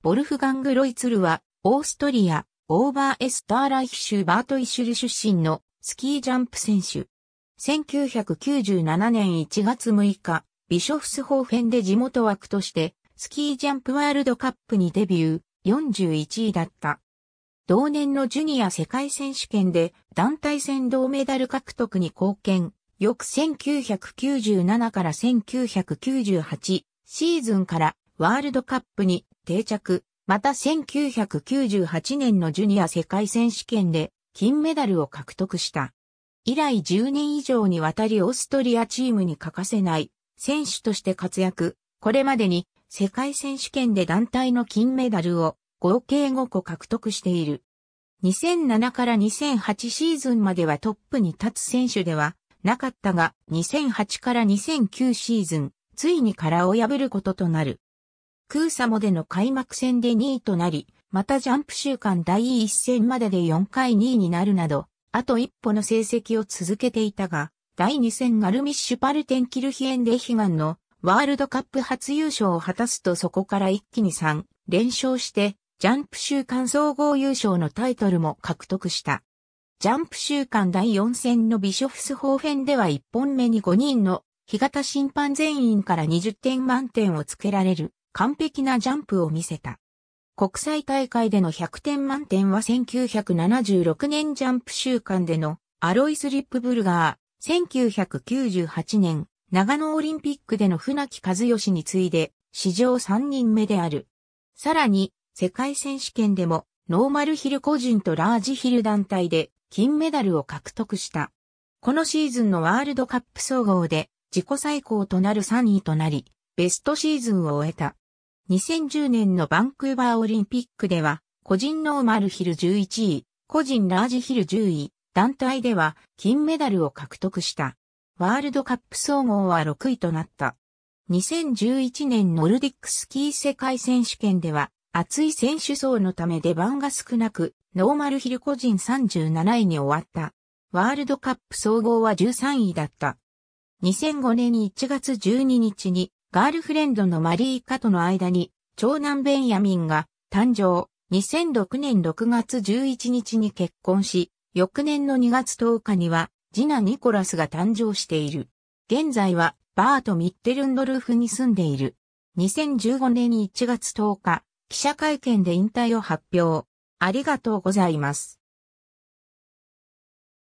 ボルフガング・ロイツルは、オーストリア、オーバーエスターライヒ州バートイシュル出身のスキージャンプ選手。1997年1月6日、ビショフスホーフェンで地元枠として、スキージャンプワールドカップにデビュー、41位だった。同年のジュニア世界選手権で団体戦銅メダル獲得に貢献。翌1997から1998シーズンからワールドカップに定着、また1998年のジュニア世界選手権で金メダルを獲得した。以来10年以上にわたりオーストリアチームに欠かせない選手として活躍。これまでに世界選手権で団体の金メダルを合計5個獲得している。2007から2008シーズンまではトップに立つ選手ではなかったが、2008から2009シーズン、ついに殻を破ることとなる。クーサモでの開幕戦で2位となり、またジャンプ週間第1戦までで4回2位になるなど、あと一歩の成績を続けていたが、第2戦ガルミッシュパルテンキルヒエンで悲願のワールドカップ初優勝を果たすとそこから一気に3連勝して、ジャンプ週間総合優勝のタイトルも獲得した。ジャンプ週間第4戦のビショフスホーフェンでは1本目に5人の日型審判全員から20点満点をつけられる完璧なジャンプを見せた。国際大会での100点満点は1976年ジャンプ週間でのアロイス・リップブルガー、1998年長野オリンピックでの船木和義に次いで史上3人目である。さらに世界選手権でもノーマルヒル個人とラージヒル団体で金メダルを獲得した。このシーズンのワールドカップ総合で自己最高となる3位となり、ベストシーズンを終えた。2010年のバンクーバーオリンピックでは、個人ノーマルヒル11位、個人ラージヒル10位、団体では金メダルを獲得した。ワールドカップ総合は6位となった。2011年ノルディックスキー世界選手権では、厚い選手層のため出番が少なく、ノーマルヒル個人37位に終わった。ワールドカップ総合は13位だった。2005年1月12日にガールフレンドのマリー・カとの間に、長男ベンヤミンが誕生、2006年6月11日に結婚し、翌年の2月10日には、次男ニコラスが誕生している。現在は、バート・ミッテルンドルフに住んでいる。2015年1月10日、記者会見で引退を発表。ありがとうございます。